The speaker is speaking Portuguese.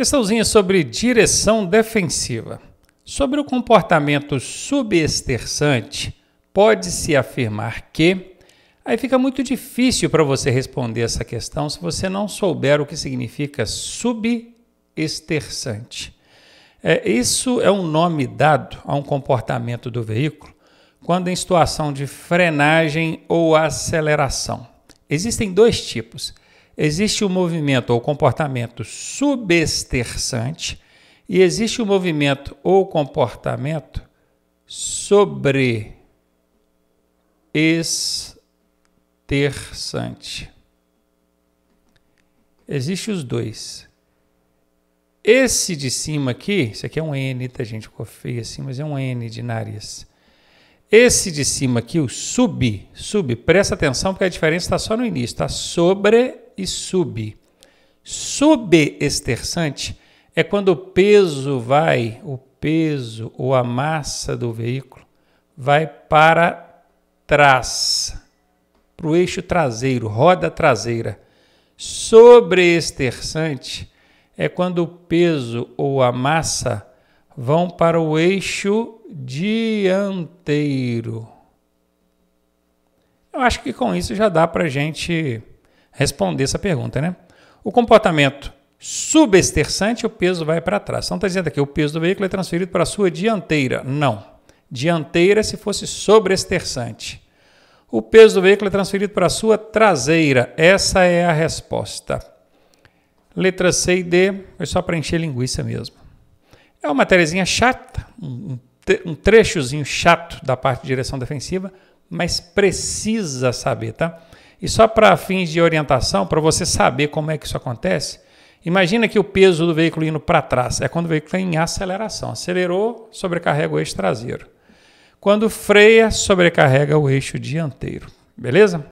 Questãozinha sobre direção defensiva. Sobre o comportamento subexterçante, pode-se afirmar que. Aí fica muito difícil para você responder essa questão se você não souber o que significa subexterçante. É, isso é um nome dado a um comportamento do veículo quando em situação de frenagem ou aceleração. Existem dois tipos Existe o um movimento ou comportamento subesterçante e existe o um movimento ou comportamento sobre esterçante. Existem os dois. Esse de cima aqui, isso aqui é um N, tá gente? Ficou feio assim, mas é um N de nariz. Esse de cima aqui, o sub, sub, presta atenção porque a diferença está só no início, está sobre e sub. Subesterçante é quando o peso vai, o peso ou a massa do veículo vai para trás, para o eixo traseiro, roda traseira. Sobreesterçante é quando o peso ou a massa vão para o eixo dianteiro. Eu acho que com isso já dá para gente responder essa pergunta, né? O comportamento subesterçante o peso vai para trás. Então está dizendo aqui, o peso do veículo é transferido para a sua dianteira. Não. Dianteira é se fosse sobreesterçante. O peso do veículo é transferido para a sua traseira. Essa é a resposta. Letra C e D, é só para encher linguiça mesmo. É uma matériazinha chata, um, um trechozinho chato da parte de direção defensiva, mas precisa saber, tá? E só para fins de orientação, para você saber como é que isso acontece, imagina que o peso do veículo indo para trás é quando o veículo está em aceleração. Acelerou, sobrecarrega o eixo traseiro. Quando freia, sobrecarrega o eixo dianteiro. Beleza?